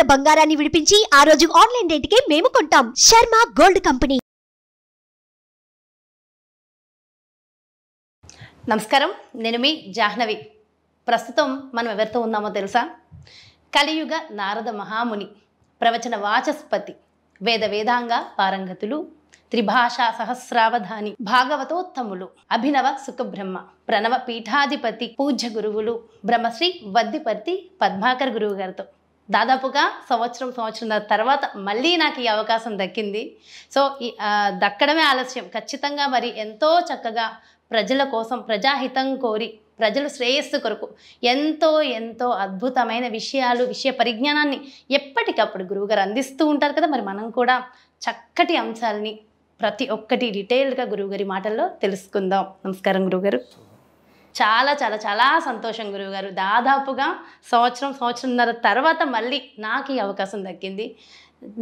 ఉన్న బంగారాన్ని విడిపించి ఆ రోజు ఆన్లైన్ రేటుకే మేము కొంటాం శర్మ గోల్డ్ కంపెనీ నమస్కారం నేను మీ జాహ్నవి ప్రస్తుతం మనం ఎవరితో ఉన్నామో తెలుసా కలియుగ నారద మహాముని ప్రవచన వాచస్పతి వేద వేదాంగ పారంగతులు త్రిభాషా సహస్రావధాని భాగవతోత్తములు అభినవ సుఖబ్రహ్మ ప్రణవ పీఠాధిపతి పూజ్య గురువులు బ్రహ్మశ్రీ వద్దిపర్తి పద్మాకర్ గురువు గారితో దాదాపుగా సంవత్సరం సంవత్సరం తర్వాత మళ్ళీ నాకు ఈ అవకాశం దక్కింది సో దక్కడమే ఆలస్యం ఖచ్చితంగా మరి ఎంతో చక్కగా ప్రజల కోసం ప్రజాహితం కోరి ప్రజల శ్రేయస్సు కొరకు ఎంతో ఎంతో అద్భుతమైన విషయాలు విషయ పరిజ్ఞానాన్ని ఎప్పటికప్పుడు గురువుగారు అందిస్తూ ఉంటారు కదా మరి మనం కూడా చక్కటి అంశాలని ప్రతి ఒక్కటి డీటెయిల్డ్గా గురువుగారి మాటల్లో తెలుసుకుందాం నమస్కారం గురువుగారు చాలా చాలా చాలా సంతోషం గురువుగారు దాదాపుగా సంవత్సరం సంవత్సరంన్నర తర్వాత మళ్ళీ నాకు ఈ అవకాశం దక్కింది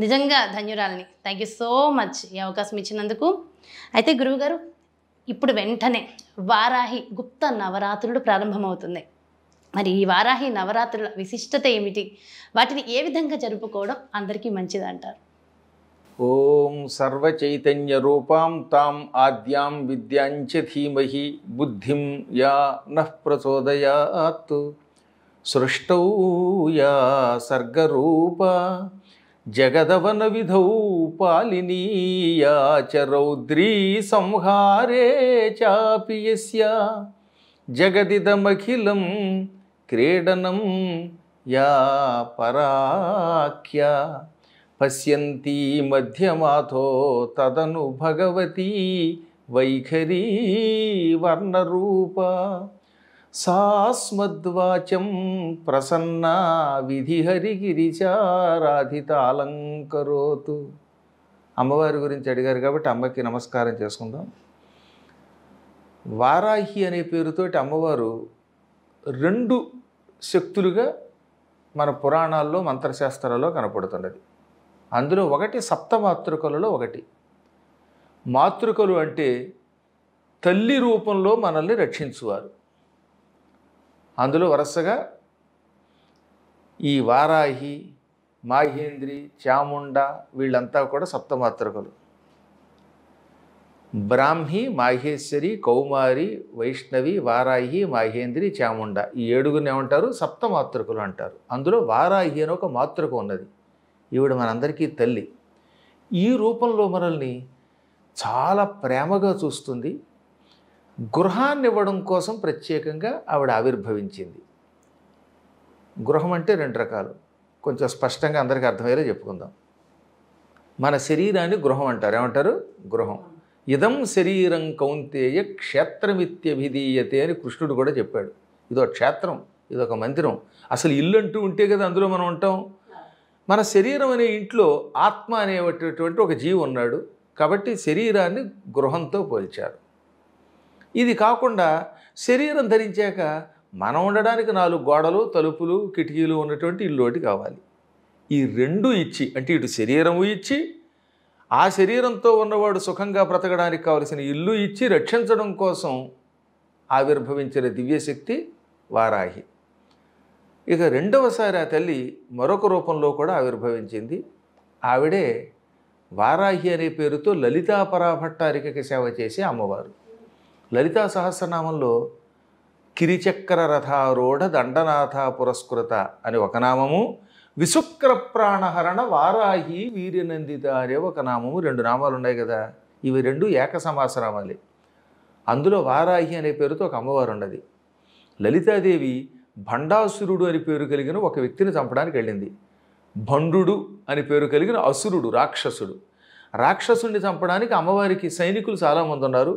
నిజంగా ధన్యురాలని థ్యాంక్ యూ సో మచ్ ఈ అవకాశం ఇచ్చినందుకు అయితే గురువుగారు ఇప్పుడు వెంటనే వారాహి గుప్త నవరాత్రులు ప్రారంభమవుతుంది మరి ఈ వారాహి నవరాత్రుల విశిష్టత ఏమిటి వాటిని ఏ విధంగా జరుపుకోవడం అందరికీ మంచిదంటారు ఓం సర్వచైతన్య రూపాం తాం ఆద్యాం విద్యాంచ ధీమహి బుద్ధిం యా నః ప్రచోదయాత్ సృష్టౌ యా సర్గరూప జగదవన విధౌ పాలినీయా చ రౌద్రీ సంహారే చాపి యస్య జగదిదమఖిలం క్రీడనం యా పరాఖ్యా పశ్యంతి మధ్యమాథో తదను భగవతి వైఖరీ వర్ణరూప సాస్మద్వాచం ప్రసన్న విధిహరిగిరిచారాధితాలంకరోతు అమ్మవారి గురించి అడిగారు కాబట్టి అమ్మకి నమస్కారం చేసుకుందాం వారాహి అనే పేరుతోటి అమ్మవారు రెండు శక్తులుగా మన పురాణాల్లో మంత్రశాస్త్రాల్లో కనపడుతున్నది అందులో ఒకటి సప్త మాతృకలలో ఒకటి మాతృకలు అంటే తల్లి రూపంలో మనల్ని రక్షించువారు అందులో వరుసగా ఈ వారాహి మాహేంద్రి చాముండ వీళ్ళంతా కూడా సప్తమాతృకలు బ్రాహ్మి మాహేశ్వరి కౌమారి వైష్ణవి వారాహి మాహేంద్రి చాముండ ఈ ఏడుగురిని ఏమంటారు సప్తమాతృకలు అంటారు అందులో వారాహి అని ఒక మాతృక ఉన్నది ఈవిడ మనందరికీ తల్లి ఈ రూపంలో మనల్ని చాలా ప్రేమగా చూస్తుంది గృహాన్ని ఇవ్వడం కోసం ప్రత్యేకంగా ఆవిడ ఆవిర్భవించింది గృహం అంటే రెండు రకాలు కొంచెం స్పష్టంగా అందరికీ అర్థమయ్యేలా చెప్పుకుందాం మన శరీరాన్ని గృహం అంటారు ఏమంటారు గృహం ఇదం శరీరం కౌంతేయ క్షేత్రమిత్యభిధీయతే అని కృష్ణుడు కూడా చెప్పాడు ఇదో క్షేత్రం ఇదొక మందిరం అసలు ఇల్లు అంటూ ఉంటే కదా అందులో మనం ఉంటాం మన శరీరం అనే ఇంట్లో ఆత్మ అనేటటువంటి ఒక జీవి ఉన్నాడు కాబట్టి శరీరాన్ని గృహంతో పోల్చారు ఇది కాకుండా శరీరం ధరించాక మనం ఉండడానికి నాలుగు గోడలు తలుపులు కిటికీలు ఉన్నటువంటి ఇల్లు కావాలి ఈ రెండు ఇచ్చి అంటే ఇటు శరీరము ఇచ్చి ఆ శరీరంతో ఉన్నవాడు సుఖంగా బ్రతకడానికి కావలసిన ఇల్లు ఇచ్చి రక్షించడం కోసం ఆవిర్భవించిన దివ్యశక్తి వారాహి ఇక రెండవసారి ఆ తల్లి మరొక రూపంలో కూడా ఆవిర్భవించింది ఆవిడే వారాహి అనే పేరుతో లలితా పరాభట్టారికకి సేవ చేసే అమ్మవారు లలితా సహస్రనామంలో కిరిచక్ర రథారూఢ దండనాథ పురస్కృత అని ఒక నామము విశుక్ర ప్రాణహరణ వారాహి వీర్యనందిత అనే ఒక నామము రెండు నామాలు ఉన్నాయి కదా ఇవి రెండు ఏక సమాసనామాలే అందులో వారాహి అనే పేరుతో ఒక అమ్మవారు ఉన్నది లలితాదేవి భండాసురుడు అని పేరు కలిగిన ఒక వ్యక్తిని చంపడానికి వెళ్ళింది భండు అని పేరు కలిగిన అసురుడు రాక్షసుడు రాక్షసుని చంపడానికి అమ్మవారికి సైనికులు చాలామంది ఉన్నారు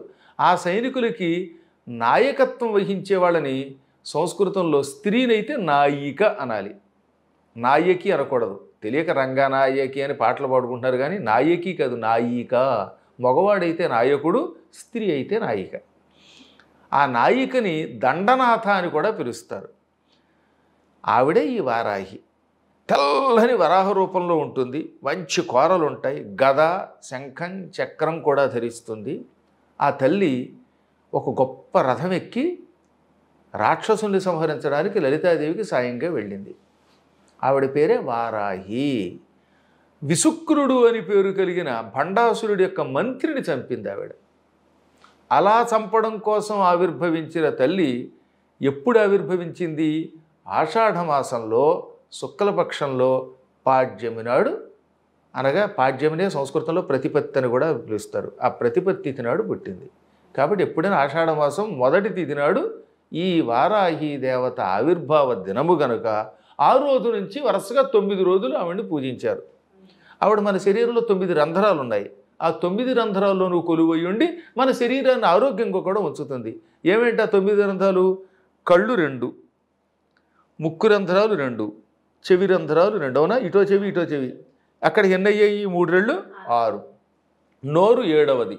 ఆ సైనికులకి నాయకత్వం వహించే వాళ్ళని సంస్కృతంలో స్త్రీనైతే నాయిక అనాలి నాయకి అనకూడదు తెలియక రంగనాయకి అని పాటలు పాడుకుంటున్నారు కానీ నాయకి కాదు నాయిక మగవాడైతే నాయకుడు స్త్రీ అయితే నాయిక ఆ నాయికని దండనాథ అని కూడా పిలుస్తారు ఆవిడే ఈ వారాహి తెల్లని వరాహ రూపంలో ఉంటుంది మంచి కూరలు ఉంటాయి గద శంఖం చక్రం కూడా ధరిస్తుంది ఆ తల్లి ఒక గొప్ప రథం ఎక్కి రాక్షసుని సంహరించడానికి లలితాదేవికి సాయంగా వెళ్ళింది ఆవిడ పేరే వారాహి విశుక్రుడు అని పేరు కలిగిన భండాసురుడి యొక్క మంత్రిని చంపింది ఆవిడ అలా చంపడం కోసం ఆవిర్భవించిన తల్లి ఎప్పుడు ఆవిర్భవించింది ఆషాఢమాసంలో శుక్లపక్షంలో పాడ్యమి నాడు అనగా పాడ్యమినే సంస్కృతంలో ప్రతిపత్తి అని కూడా పిలుస్తారు ఆ ప్రతిపత్తి నాడు పుట్టింది కాబట్టి ఎప్పుడైనా ఆషాఢమాసం మొదటి తిథి నాడు ఈ వారాహి దేవత ఆవిర్భావ దినము గనుక ఆ రోజు నుంచి వరుసగా తొమ్మిది రోజులు ఆవిడని పూజించారు ఆవిడ మన శరీరంలో తొమ్మిది రంధ్రాలు ఉన్నాయి ఆ తొమ్మిది నువ్వు కొలువై ఉండి మన శరీరాన్ని ఆరోగ్యంగా కూడా ఉంచుతుంది ఏమేంటి ఆ తొమ్మిది రంధ్రాలు కళ్ళు రెండు ముక్కు రంధ్రాలు రెండు చెవి రంధ్రాలు రెండు అవునా ఇటో చెవి ఇటో చెవి అక్కడ ఎన్నయ్యాయి మూడు రెళ్ళు ఆరు నోరు ఏడవది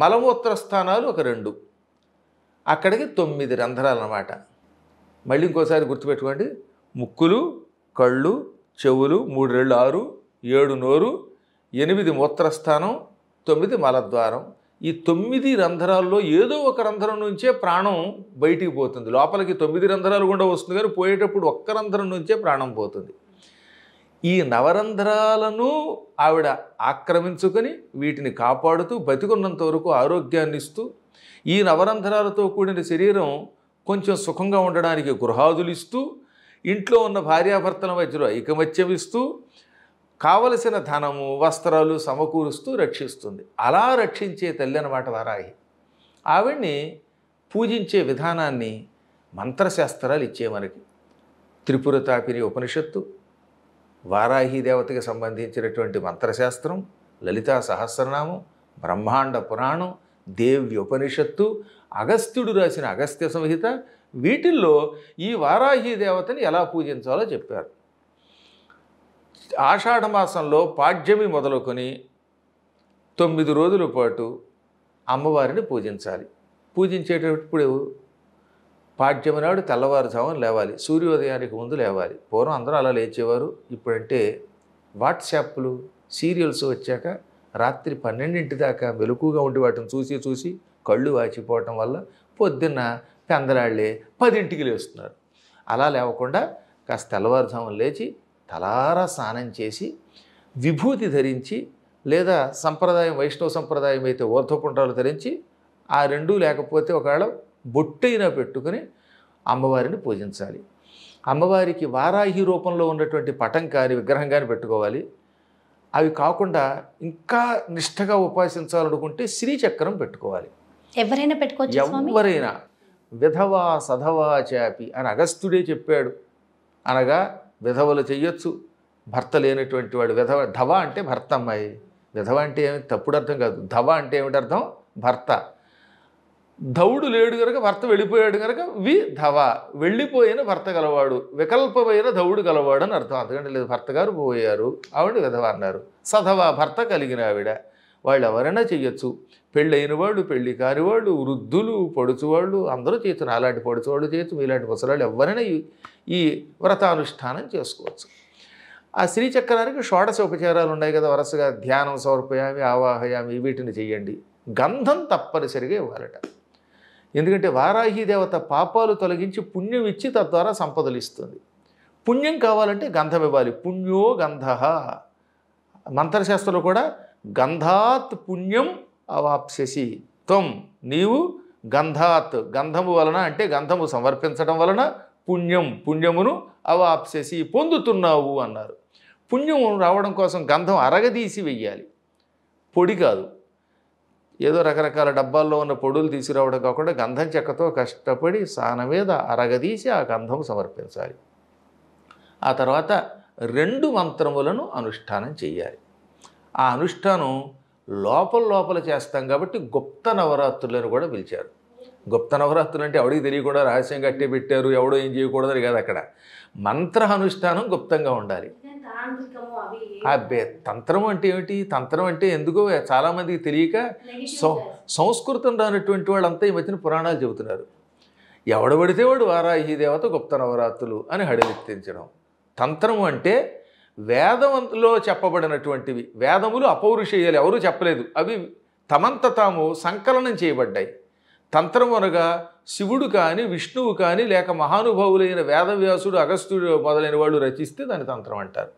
మలమూత్ర స్థానాలు ఒక రెండు అక్కడికి తొమ్మిది రంధ్రాలు అన్నమాట మళ్ళీ ఇంకోసారి గుర్తుపెట్టుకోండి ముక్కులు కళ్ళు చెవులు మూడు రెళ్ళు ఆరు ఏడు నోరు ఎనిమిది మూత్రస్థానం తొమ్మిది మలద్వారం ఈ తొమ్మిది రంధ్రాల్లో ఏదో ఒక రంధ్రం నుంచే ప్రాణం బయటికి పోతుంది లోపలికి తొమ్మిది రంధ్రాలు కూడా వస్తుంది కానీ పోయేటప్పుడు ఒక్క రంధ్రం నుంచే ప్రాణం పోతుంది ఈ నవరంధ్రాలను ఆవిడ ఆక్రమించుకొని వీటిని కాపాడుతూ బతికున్నంత వరకు ఆరోగ్యాన్ని ఇస్తూ ఈ నవరంధ్రాలతో కూడిన శరీరం కొంచెం సుఖంగా ఉండడానికి గృహాదులు ఇస్తూ ఇంట్లో ఉన్న భార్యాభర్తల మధ్యలో ఐకమత్యం ఇస్తూ కావలసిన ధనము వస్త్రాలు సమకూరుస్తూ రక్షిస్తుంది అలా రక్షించే తల్లి అనమాట వారాయి ఆవిడ్ని పూజించే విధానాన్ని మంత్రశాస్త్రాలు ఇచ్చే మనకి త్రిపుర తాపిని ఉపనిషత్తు వారాహి దేవతకి సంబంధించినటువంటి మంత్రశాస్త్రం లలితా సహస్రనామం బ్రహ్మాండ పురాణం దేవ్య ఉపనిషత్తు అగస్త్యుడు రాసిన అగస్త్య సంహిత వీటిల్లో ఈ వారాహి దేవతని ఎలా పూజించాలో చెప్పారు ఆషాఢమాసంలో పాడ్యమి మొదలుకొని తొమ్మిది రోజుల పాటు అమ్మవారిని పూజించాలి పూజించేటప్పుడు పాడ్యమి నాడు తెల్లవారుజామున లేవాలి సూర్యోదయానికి ముందు లేవాలి పూర్వం అందరూ అలా లేచేవారు ఇప్పుడంటే వాట్సాప్లు సీరియల్స్ వచ్చాక రాత్రి పన్నెండింటి దాకా మెలకుగా ఉండి వాటిని చూసి చూసి కళ్ళు వాచిపోవటం వల్ల పొద్దున్న పెందలాళ్ళే పదింటికి లేస్తున్నారు అలా లేవకుండా కాస్త తెల్లవారుజామున లేచి తలారా స్నానం చేసి విభూతి ధరించి లేదా సంప్రదాయం వైష్ణవ సంప్రదాయం అయితే ఓర్ధపుండ్రాలు ధరించి ఆ రెండూ లేకపోతే ఒకవేళ బొట్టైనా పెట్టుకుని అమ్మవారిని పూజించాలి అమ్మవారికి వారాహి రూపంలో ఉన్నటువంటి పటం కానీ విగ్రహం కానీ పెట్టుకోవాలి అవి కాకుండా ఇంకా నిష్ఠగా ఉపాసించాలనుకుంటే శ్రీచక్రం పెట్టుకోవాలి ఎవరైనా పెట్టుకోవచ్చు ఎవరైనా విధవా సధవా చేపి అని అగస్త్యుడే చెప్పాడు అనగా విధవలు చెయ్యొచ్చు భర్త లేనటువంటి వాడు విధవ ధవ అంటే భర్త అమ్మాయి విధవ అంటే ఏమి తప్పుడు అర్థం కాదు ధవ అంటే ఏమిటి అర్థం భర్త ధవుడు లేడు కనుక భర్త వెళ్ళిపోయాడు కనుక వి ధవ వెళ్ళిపోయిన భర్త గలవాడు వికల్పమైన ధవుడు గలవాడు అని అర్థం అంతకంటే లేదు భర్త గారు పోయారు ఆవిడ విధవ అన్నారు సధవ భర్త కలిగిన ఆవిడ వాళ్ళు ఎవరైనా చేయొచ్చు పెళ్ళైన వాళ్ళు పెళ్లి కాని వాళ్ళు వృద్ధులు పొడుచువాళ్ళు అందరూ చేయొచ్చు అలాంటి పడుచువాళ్ళు చేయొచ్చు ఇలాంటి ముసలాళ్ళు ఎవరైనా ఈ వ్రతానుష్ఠానం చేసుకోవచ్చు ఆ శ్రీచక్రానికి షోడశ ఉపచారాలు ఉన్నాయి కదా వరుసగా ధ్యానం సమర్పయామి ఆవాహయామి వీటిని చేయండి గంధం తప్పనిసరిగా ఇవ్వాలట ఎందుకంటే వారాహి దేవత పాపాలు తొలగించి పుణ్యం ఇచ్చి తద్వారా సంపదలు ఇస్తుంది పుణ్యం కావాలంటే గంధం ఇవ్వాలి పుణ్యో గంధ మంత్రశాస్త్రంలో కూడా గంధాత్ పుణ్యం అవాప్స్యసి త్వం నీవు గంధాత్ గంధము వలన అంటే గంధము సమర్పించడం వలన పుణ్యం పుణ్యమును అవాప్స్యసి పొందుతున్నావు అన్నారు పుణ్యం రావడం కోసం గంధం అరగదీసి వెయ్యాలి పొడి కాదు ఏదో రకరకాల డబ్బాల్లో ఉన్న పొడులు తీసుకురావడం కాకుండా గంధం చెక్కతో కష్టపడి సాన మీద అరగదీసి ఆ గంధం సమర్పించాలి ఆ తర్వాత రెండు మంత్రములను అనుష్ఠానం చేయాలి ఆ అనుష్ఠానం లోపల లోపల చేస్తాం కాబట్టి గుప్త నవరాత్రులను కూడా పిలిచారు గుప్త నవరాత్రులు అంటే ఎవడికి తెలియకుండా రహస్యం కట్టి పెట్టారు ఎవడో ఏం చేయకూడదు కాదు అక్కడ మంత్ర అనుష్ఠానం గుప్తంగా ఉండాలి అబ్బే తంత్రం అంటే ఏమిటి తంత్రం అంటే ఎందుకో చాలామందికి తెలియక సంస్కృతం రానటువంటి వాళ్ళంతా ఈ మధ్యన పురాణాలు చెబుతున్నారు ఎవడబడితే పడితే వాడు వారాహి దేవత గుప్త నవరాత్రులు అని హడలెత్తించడం తంత్రం అంటే వేదంలో చెప్పబడినటువంటివి వేదములు అపౌరుషేయాలు ఎవరు చెప్పలేదు అవి తమంత తాము సంకలనం చేయబడ్డాయి తంత్రం అనగా శివుడు కానీ విష్ణువు కానీ లేక మహానుభావులైన వేదవ్యాసుడు అగస్త్యుడు మొదలైన వాళ్ళు రచిస్తే దాని తంత్రం అంటారు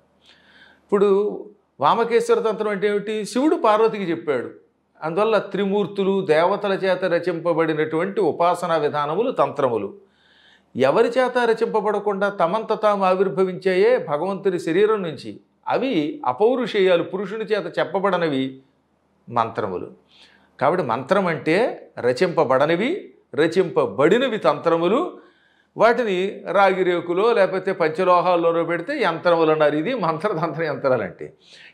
ఇప్పుడు వామకేశ్వర తంత్రం అంటే ఏమిటి శివుడు పార్వతికి చెప్పాడు అందువల్ల త్రిమూర్తులు దేవతల చేత రచింపబడినటువంటి ఉపాసనా విధానములు తంత్రములు ఎవరి చేత రచింపబడకుండా తమంత తాము ఆవిర్భవించాయే భగవంతుని శరీరం నుంచి అవి అపౌరుషేయాలు పురుషుని చేత చెప్పబడనవి మంత్రములు కాబట్టి మంత్రం అంటే రచింపబడనివి రచింపబడినవి తంత్రములు వాటిని రాగి రేకులో లేకపోతే పంచలోహాల్లోనో పెడితే యంత్రములు అన్నారు ఇది మంత్రతంత్ర యంత్రాలు అంటే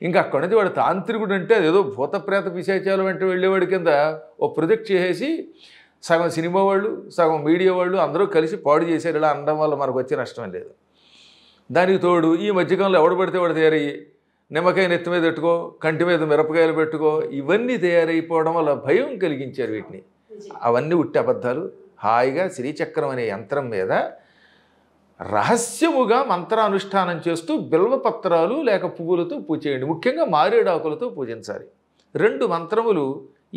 ఇంకా అక్కడ నుంచి వాడు తాంత్రికుడు అంటే ఏదో భూతప్రేత విశేషాలు వెంట వెళ్ళేవాడి కింద ఓ ప్రొజెక్ట్ చేసేసి సగం సినిమా వాళ్ళు సగం మీడియా వాళ్ళు అందరూ కలిసి పాడు చేశారు ఇలా అనడం వల్ల మనకు వచ్చే నష్టం లేదు దానికి తోడు ఈ మధ్యకాలంలో ఎవడు పడితే వాడు తయారయ్యి నిమ్మకాయ నెత్తి మీద పెట్టుకో కంటి మీద మిరపకాయలు పెట్టుకో ఇవన్నీ తయారైపోవడం వల్ల భయం కలిగించారు వీటిని అవన్నీ ఉట్టి అబద్ధాలు హాయిగా శ్రీచక్రం అనే యంత్రం మీద రహస్యముగా మంత్రానుష్ఠానం చేస్తూ బిల్వపత్రాలు లేక పువ్వులతో పూజ చేయండి ముఖ్యంగా మారేడాకులతో పూజించాలి రెండు మంత్రములు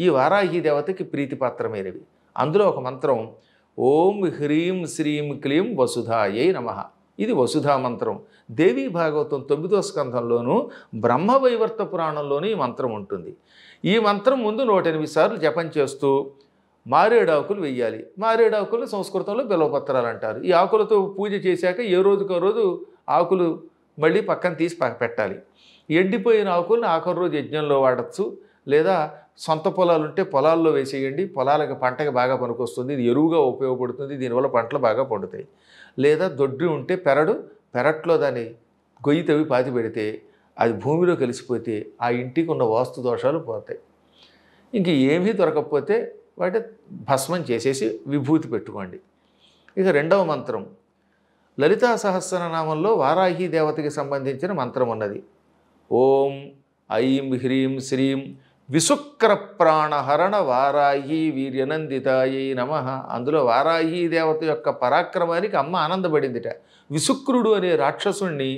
ఈ వారాహి దేవతకి ప్రీతిపాత్రమైనవి అందులో ఒక మంత్రం ఓం హ్రీం శ్రీం క్లీం వసుధాయై నమ ఇది వసుధా మంత్రం దేవీ భాగవతం తొమ్మిదో స్కంధంలోనూ బ్రహ్మవైవర్త పురాణంలోనూ ఈ మంత్రం ఉంటుంది ఈ మంత్రం ముందు నూట ఎనిమిది సార్లు జపం చేస్తూ మారేడాకులు వెయ్యాలి మారేడాకులు సంస్కృతంలో బిలవపత్రాలు అంటారు ఈ ఆకులతో పూజ చేశాక ఏ రోజుకో రోజు ఆకులు మళ్ళీ పక్కన తీసి పెట్టాలి ఎండిపోయిన ఆకులను ఆఖరి రోజు యజ్ఞంలో వాడచ్చు లేదా సొంత పొలాలు ఉంటే పొలాల్లో వేసేయండి పొలాలకు పంటకు బాగా పనికొస్తుంది ఇది ఎరువుగా ఉపయోగపడుతుంది దీనివల్ల పంటలు బాగా పండుతాయి లేదా దొడ్డి ఉంటే పెరడు పెరట్లో దాన్ని గొయ్యి తవ్వి పాతి పెడితే అది భూమిలో కలిసిపోతే ఆ ఇంటికి ఉన్న వాస్తు దోషాలు పోతాయి ఇంక ఏమీ దొరకకపోతే వాటి భస్మం చేసేసి విభూతి పెట్టుకోండి ఇక రెండవ మంత్రం లలితా సహస్రనామంలో వారాహి దేవతకి సంబంధించిన మంత్రం ఉన్నది ఓం ఐం హ్రీం శ్రీం ప్రాణహరణ వారాహి వీర్యనందితాయి నమ అందులో వారాహి దేవత యొక్క పరాక్రమానికి అమ్మ ఆనందపడిందిట విశుక్రుడు అనే రాక్షసుణ్ణి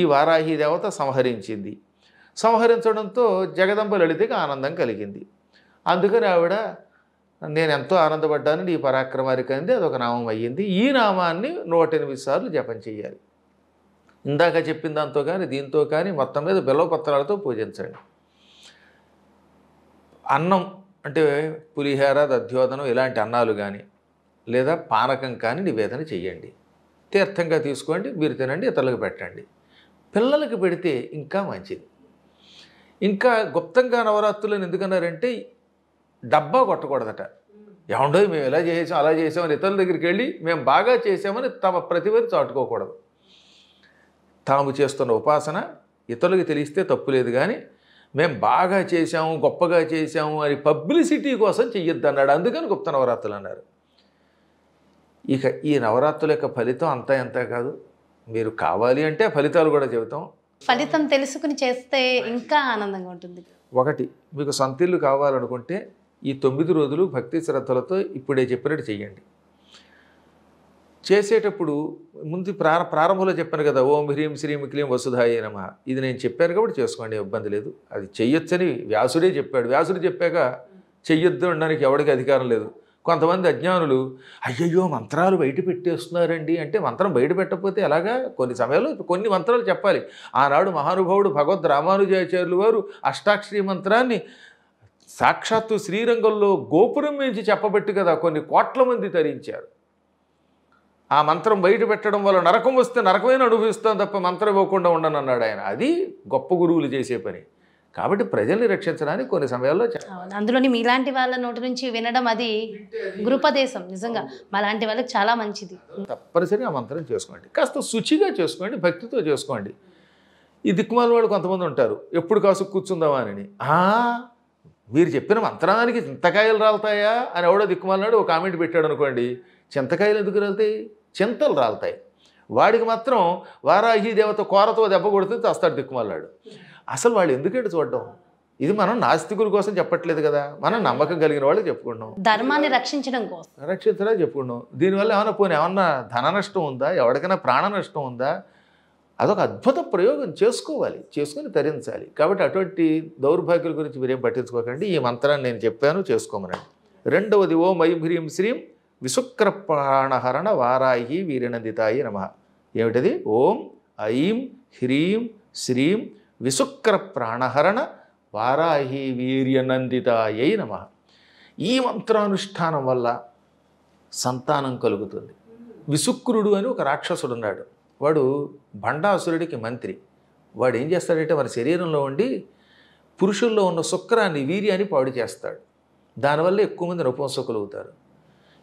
ఈ వారాహి దేవత సంహరించింది సంహరించడంతో జగదంబ లలితకి ఆనందం కలిగింది అందుకని ఆవిడ నేను ఎంతో ఆనందపడ్డాను ఈ పరాక్రమానికి అంది అదొక నామం అయ్యింది ఈ నామాన్ని నూట ఎనిమిది సార్లు జపం చేయాలి ఇందాక చెప్పిన దాంతో కానీ దీంతో కానీ మొత్తం మీద బిలవపత్రాలతో పూజించండి అన్నం అంటే పులిహేర దధ్యోదనం ఇలాంటి అన్నాలు కానీ లేదా పానకం కానీ నివేదన చేయండి తీర్థంగా తీసుకోండి మీరు తినండి ఇతరులకు పెట్టండి పిల్లలకు పెడితే ఇంకా మంచిది ఇంకా గుప్తంగా నవరాత్రులను ఎందుకన్నారంటే డబ్బా కొట్టకూడదట ఏమండో మేము ఇలా చేసాం అలా చేసామని ఇతరుల దగ్గరికి వెళ్ళి మేము బాగా చేసామని తమ ప్రతివారు చాటుకోకూడదు తాము చేస్తున్న ఉపాసన ఇతరులకు తెలిస్తే తప్పు లేదు కానీ మేము బాగా చేశాము గొప్పగా చేశాము అని పబ్లిసిటీ కోసం చెయ్యొద్దు అన్నాడు అందుకని గుప్త నవరాత్రులు అన్నారు ఇక ఈ నవరాత్రుల యొక్క ఫలితం అంతా ఎంత కాదు మీరు కావాలి అంటే ఫలితాలు కూడా చెబుతాం ఫలితం తెలుసుకుని చేస్తే ఇంకా ఆనందంగా ఉంటుంది ఒకటి మీకు సంతిళ్ళు కావాలనుకుంటే ఈ తొమ్మిది రోజులు భక్తి శ్రద్ధలతో ఇప్పుడే చెప్పినట్టు చెయ్యండి చేసేటప్పుడు ముందు ప్రార ప్రారంభంలో చెప్పాను కదా ఓం హ్రీం శ్రీం క్లీం వసుధాయ నమ ఇది నేను చెప్పాను కాబట్టి చేసుకోండి ఇబ్బంది లేదు అది చెయ్యొచ్చని వ్యాసుడే చెప్పాడు వ్యాసుడు చెప్పాక చెయ్యొద్దు అనడానికి ఎవరికి అధికారం లేదు కొంతమంది అజ్ఞానులు అయ్యయ్యో మంత్రాలు బయట పెట్టేస్తున్నారండి అంటే మంత్రం బయట పెట్టకపోతే ఎలాగా కొన్ని సమయాల్లో కొన్ని మంత్రాలు చెప్పాలి ఆనాడు మహానుభావుడు భగవద్ రామానుజాచార్యులు వారు అష్టాక్షరి మంత్రాన్ని సాక్షాత్తు శ్రీరంగంలో గోపురం నుంచి చెప్పబట్టి కదా కొన్ని కోట్ల మంది తరించారు ఆ మంత్రం బయట పెట్టడం వల్ల నరకం వస్తే నరకమైన అనుభవిస్తాం తప్ప మంత్రం ఇవ్వకుండా అన్నాడు ఆయన అది గొప్ప గురువులు చేసే పని కాబట్టి ప్రజల్ని రక్షించడానికి కొన్ని సమయాల్లో అందులోని మీలాంటి వాళ్ళ నోటి నుంచి వినడం అది గృపదేశం నిజంగా మాలాంటి వాళ్ళకి చాలా మంచిది తప్పనిసరిగా మంత్రం చేసుకోండి కాస్త శుచిగా చేసుకోండి భక్తితో చేసుకోండి ఈ దిక్కుమాల వాళ్ళు కొంతమంది ఉంటారు ఎప్పుడు కాసు కూర్చుందామా అని మీరు చెప్పిన మంత్రానికి చింతకాయలు రాలతాయా అని ఎవడో దిక్కుమాలనాడు ఒక కామెంట్ పెట్టాడు అనుకోండి చింతకాయలు ఎందుకు రాలతాయి చింతలు రాలుతాయి వాడికి మాత్రం వారాహి దేవత కోరతో దెబ్బ కొడుతుంది తస్తాడు దిక్కుమల్లాడు అసలు వాళ్ళు ఎందుకంటే చూడడం ఇది మనం నాస్తికుల కోసం చెప్పట్లేదు కదా మనం నమ్మకం కలిగిన వాళ్ళు చెప్పుకున్నాం ధర్మాన్ని రక్షించడం కోసం రక్షించడం చెప్పుకున్నాం దీనివల్ల ఏమైనా పోనీ ఏమన్నా ధన నష్టం ఉందా ఎవరికైనా ప్రాణ నష్టం ఉందా అదొక అద్భుత ప్రయోగం చేసుకోవాలి చేసుకుని తరించాలి కాబట్టి అటువంటి దౌర్భాగ్యుల గురించి మీరేం పట్టించుకోకండి ఈ మంత్రాన్ని నేను చెప్పాను చేసుకోమనండి రెండవది ఓం ఐం హ్రీం శ్రీం విశుక్ర ప్రాణహరణ వారాహి వీరినందితాయి నమ ఏమిటది ఓం ఐం హ్రీం శ్రీం విశుక్ర ప్రాణహరణ వారాహి వీర్యనందితాయై నమ ఈ మంత్రానుష్ఠానం వల్ల సంతానం కలుగుతుంది విశుక్రుడు అని ఒక రాక్షసుడు ఉన్నాడు వాడు భండాసురుడికి మంత్రి వాడు ఏం చేస్తాడంటే మన శరీరంలో ఉండి పురుషుల్లో ఉన్న శుక్రాన్ని వీర్యాన్ని పాడు చేస్తాడు దానివల్ల ఎక్కువ మంది నపంసకులు అవుతారు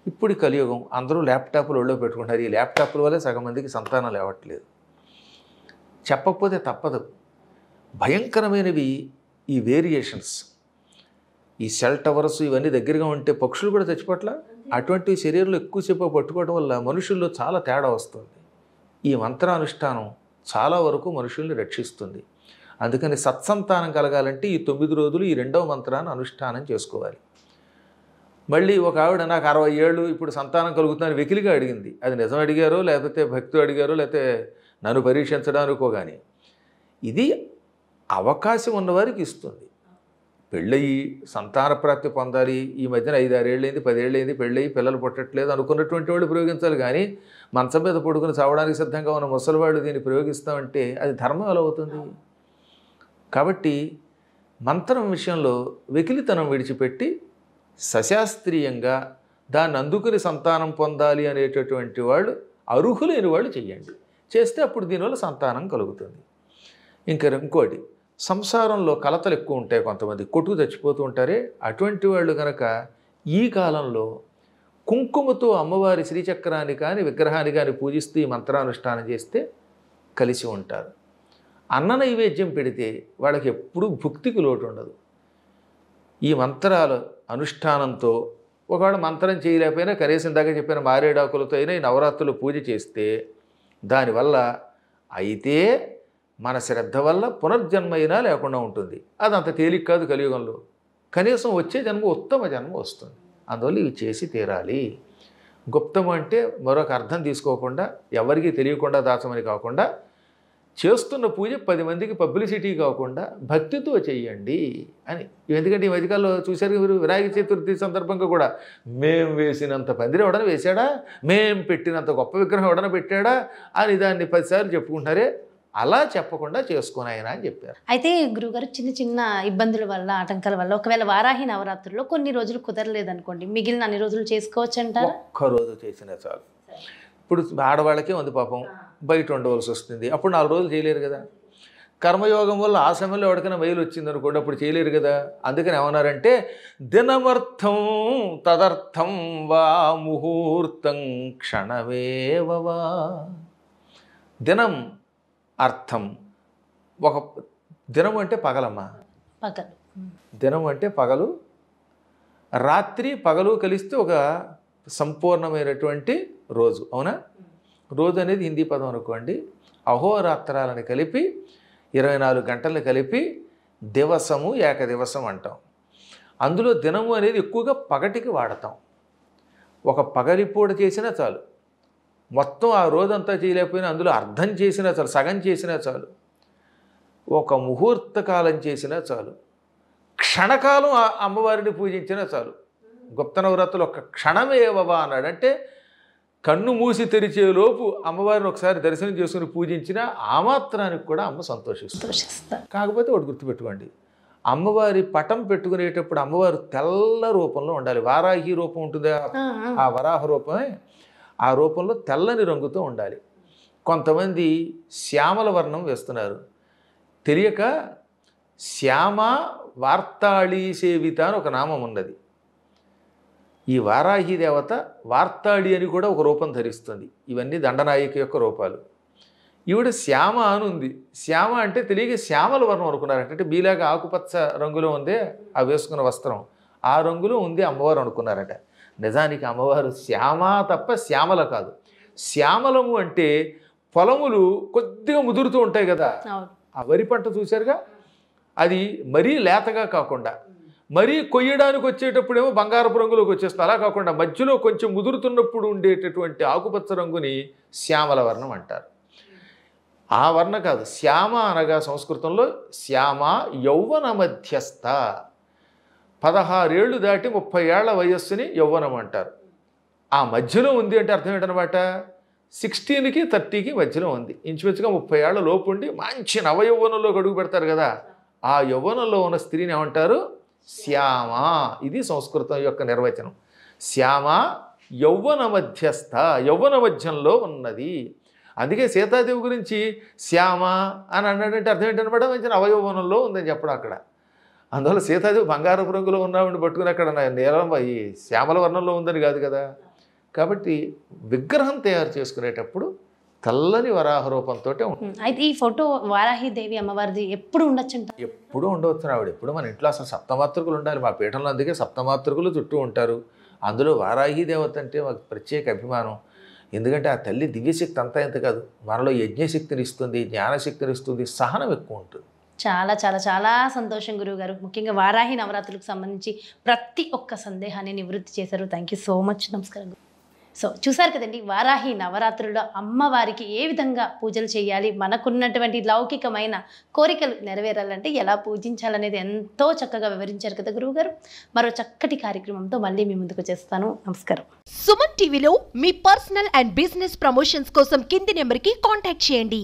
ఇప్పుడు కలియుగం అందరూ ల్యాప్టాప్లు ఒళ్ళో పెట్టుకుంటారు ఈ ల్యాప్టాప్ల వల్లే సగం మందికి సంతానాలు ఇవ్వట్లేదు చెప్పకపోతే తప్పదు భయంకరమైనవి ఈ వేరియేషన్స్ ఈ సెల్ టవర్స్ ఇవన్నీ దగ్గరగా ఉంటే పక్షులు కూడా చచ్చిపట్ల అటువంటి శరీరంలో ఎక్కువసేపు పట్టుకోవడం వల్ల మనుషుల్లో చాలా తేడా వస్తుంది ఈ మంత్రానుష్ఠానం చాలా వరకు మనుషుల్ని రక్షిస్తుంది అందుకని సత్సంతానం కలగాలంటే ఈ తొమ్మిది రోజులు ఈ రెండవ మంత్రాన్ని అనుష్ఠానం చేసుకోవాలి మళ్ళీ ఒక ఆవిడ నాకు అరవై ఏళ్ళు ఇప్పుడు సంతానం కలుగుతుందని వెకిలిగా అడిగింది అది నిజం అడిగారో లేకపోతే భక్తులు అడిగారో లేకపోతే నన్ను పరీక్షించడానికో కానీ ఇది అవకాశం ఉన్నవారికి ఇస్తుంది పెళ్ళయి సంతాన ప్రాప్తి పొందాలి ఈ మధ్యన ఐదారేళ్ళైంది పదేళ్ళైంది పెళ్ళయి పిల్లలు పుట్టట్లేదు అనుకున్నటువంటి వాళ్ళు ప్రయోగించాలి కానీ మంచం మీద పడుకుని చావడానికి సిద్ధంగా ఉన్న ముసలివాళ్ళు దీన్ని ప్రయోగిస్తామంటే అది ధర్మం ఎలా అవుతుంది కాబట్టి మంత్రం విషయంలో వెకిలితనం విడిచిపెట్టి సశాస్త్రీయంగా దాన్ని అందుకుని సంతానం పొందాలి అనేటటువంటి వాళ్ళు అర్హులైన వాళ్ళు చేయండి చేస్తే అప్పుడు దీనివల్ల సంతానం కలుగుతుంది ఇంకా ఇంకోటి సంసారంలో కలతలు ఎక్కువ ఉంటాయి కొంతమంది కొట్టుకు చచ్చిపోతూ ఉంటారే అటువంటి వాళ్ళు కనుక ఈ కాలంలో కుంకుమతో అమ్మవారి శ్రీచక్రాన్ని కానీ విగ్రహాన్ని కానీ పూజిస్తూ ఈ మంత్రానుష్ఠానం చేస్తే కలిసి ఉంటారు అన్న నైవేద్యం పెడితే వాళ్ళకి ఎప్పుడూ భుక్తికి లోటు ఉండదు ఈ మంత్రాలు అనుష్ఠానంతో ఒకవేళ మంత్రం చేయలేకపోయినా కనీసం ఇందాక చెప్పిన మారేడాకులతో అయినా ఈ నవరాత్రులు పూజ చేస్తే దానివల్ల అయితే మన శ్రద్ధ వల్ల పునర్జన్మ అయినా లేకుండా ఉంటుంది అది అంత తేలిక కాదు కలియుగంలో కనీసం వచ్చే జన్మ ఉత్తమ జన్మ వస్తుంది అందువల్ల ఇవి చేసి తీరాలి గుప్తం అంటే మరొక అర్థం తీసుకోకుండా ఎవరికీ తెలియకుండా దాచమని కాకుండా చేస్తున్న పూజ పది మందికి పబ్లిసిటీ కాకుండా భక్తితో చేయండి అని ఎందుకంటే ఈ మధ్యకాలంలో చూశారు మీరు వినాయక చతుర్థి సందర్భంగా కూడా మేం వేసినంత పందిరి ఎవడన వేశాడా మేం పెట్టినంత గొప్ప విగ్రహం ఎవడన పెట్టాడా అని దాన్ని పదిసార్లు చెప్పుకుంటున్నారే అలా చెప్పకుండా చేసుకున్నాయన అని చెప్పారు అయితే గురుగారు చిన్న చిన్న ఇబ్బందుల వల్ల ఆటంకాల వల్ల ఒకవేళ వారాహి నవరాత్రుల్లో కొన్ని రోజులు కుదరలేదనుకోండి మిగిలిన అన్ని రోజులు చేసుకోవచ్చు అంటారు ఒక్కరోజు రోజు చేసినా చాలు ఇప్పుడు ఆడవాళ్ళకే ఉంది పాపం బయట ఉండవలసి వస్తుంది అప్పుడు నాలుగు రోజులు చేయలేరు కదా కర్మయోగం వల్ల ఆ సమయంలో ఎవరికైనా మైలు వచ్చింది అనుకోండి అప్పుడు చేయలేరు కదా అందుకని ఏమన్నారంటే దినమర్థం తదర్థం వా ముహూర్తం క్షణమేవా దినం అర్థం ఒక దినం అంటే పగలమ్మా పగలు దినం అంటే పగలు రాత్రి పగలు కలిస్తే ఒక సంపూర్ణమైనటువంటి రోజు అవునా రోజు అనేది హిందీ పదం అనుకోండి అహోరాత్రాలను కలిపి ఇరవై నాలుగు గంటలను కలిపి దివసము ఏక దివసం అంటాం అందులో దినము అనేది ఎక్కువగా పగటికి వాడతాం ఒక పగలిపూట చేసినా చాలు మొత్తం ఆ రోజంతా చేయలేకపోయినా అందులో అర్థం చేసినా చాలు సగం చేసినా చాలు ఒక ముహూర్త కాలం చేసినా చాలు క్షణకాలం అమ్మవారిని పూజించినా చాలు గుప్త నవరాత్రులు ఒక క్షణమే అన్నాడంటే అంటే కన్ను మూసి తెరిచే లోపు అమ్మవారిని ఒకసారి దర్శనం చేసుకుని పూజించినా ఆ మాత్రానికి కూడా అమ్మ సంతోషిస్తుంది కాకపోతే ఒకటి గుర్తుపెట్టుకోండి అమ్మవారి పటం పెట్టుకునేటప్పుడు అమ్మవారు తెల్ల రూపంలో ఉండాలి వారాహి రూపం ఉంటుందా ఆ వరాహ రూపమే ఆ రూపంలో తెల్లని రంగుతో ఉండాలి కొంతమంది శ్యామల వర్ణం వేస్తున్నారు తెలియక శ్యామ వార్తాళీ సేవిత అని ఒక నామం ఉన్నది ఈ వారాహి దేవత వార్తాడి అని కూడా ఒక రూపం ధరిస్తుంది ఇవన్నీ దండనాయిక యొక్క రూపాలు ఈవిడ శ్యామ అని ఉంది శ్యామ అంటే తెలియక శ్యామల వర్ణం అనుకున్నారంట అంటే బీలాగా ఆకుపచ్చ రంగులో ఉందే ఆ వేసుకున్న వస్త్రం ఆ రంగులో ఉంది అమ్మవారు అనుకున్నారట నిజానికి అమ్మవారు శ్యామ తప్ప శ్యామల కాదు శ్యామలము అంటే పొలములు కొద్దిగా ముదురుతూ ఉంటాయి కదా ఆ వరి పంట చూశారుగా అది మరీ లేతగా కాకుండా మరీ కొయ్యడానికి వచ్చేటప్పుడేమో బంగారపు రంగులోకి వచ్చేస్తుంది అలా కాకుండా మధ్యలో కొంచెం ముదురుతున్నప్పుడు ఉండేటటువంటి ఆకుపచ్చ రంగుని శ్యామల వర్ణం అంటారు ఆ వర్ణ కాదు శ్యామ అనగా సంస్కృతంలో శ్యామ యౌవన మధ్యస్థ పదహారేళ్ళు దాటి ముప్పై ఏళ్ల వయస్సుని యౌవనం అంటారు ఆ మధ్యలో ఉంది అంటే అర్థం ఏంటనమాట సిక్స్టీన్కి థర్టీకి మధ్యలో ఉంది ఇంచుమించుగా ముప్పై ఏళ్ల లోపు ఉండి మంచి నవయౌవనంలోకి అడుగు పెడతారు కదా ఆ యౌవనంలో ఉన్న స్త్రీని ఏమంటారు శ్యామ ఇది సంస్కృతం యొక్క నిర్వచనం శ్యామ యౌవన మధ్యస్థ యౌవన మధ్యంలో ఉన్నది అందుకే సీతాదేవి గురించి శ్యామ అని అన్నాడంటే అర్థం ఏంటనమాట మంచి అవయవనంలో ఉందని చెప్పడం అక్కడ అందువల్ల సీతాదేవి బంగారపు రంగులో ఉన్నామని పట్టుకుని అక్కడ నేలం ఈ శ్యామల వర్ణంలో ఉందని కాదు కదా కాబట్టి విగ్రహం తయారు చేసుకునేటప్పుడు తెల్లని వరాహ రూపంతో అయితే ఈ ఫోటో దేవి అమ్మవారిది ఎప్పుడు ఉండొచ్చు ఎప్పుడు ఉండవచ్చు ఆవిడ ఎప్పుడు మన ఇంట్లో అసలు సప్తమాతృకులు ఉండాలి మా పీఠంలో అందుకే సప్తమాతృకులు చుట్టూ ఉంటారు అందులో వారాహి దేవత అంటే మాకు ప్రత్యేక అభిమానం ఎందుకంటే ఆ తల్లి దివ్యశక్తి అంతా ఎంత కాదు మనలో యజ్ఞశక్తిని ఇస్తుంది జ్ఞానశక్తిని ఇస్తుంది సహనం ఎక్కువ ఉంటుంది చాలా చాలా చాలా సంతోషం గురువు గారు ముఖ్యంగా వారాహి నవరాత్రులకు సంబంధించి ప్రతి ఒక్క సందేహాన్ని నివృత్తి చేశారు థ్యాంక్ యూ సో మచ్ నమస్కారం సో చూసారు కదండి వారాహి నవరాత్రుల్లో అమ్మవారికి ఏ విధంగా పూజలు చేయాలి మనకున్నటువంటి లౌకికమైన కోరికలు నెరవేరాలంటే ఎలా పూజించాలనేది ఎంతో చక్కగా వివరించారు కదా గురువుగారు మరో చక్కటి కార్యక్రమంతో మళ్ళీ మీ ముందుకు చేస్తాను నమస్కారం సుమన్ టీవీలో మీ పర్సనల్ అండ్ బిజినెస్ ప్రమోషన్స్ కోసం కింది నెంబర్కి కాంటాక్ట్ చేయండి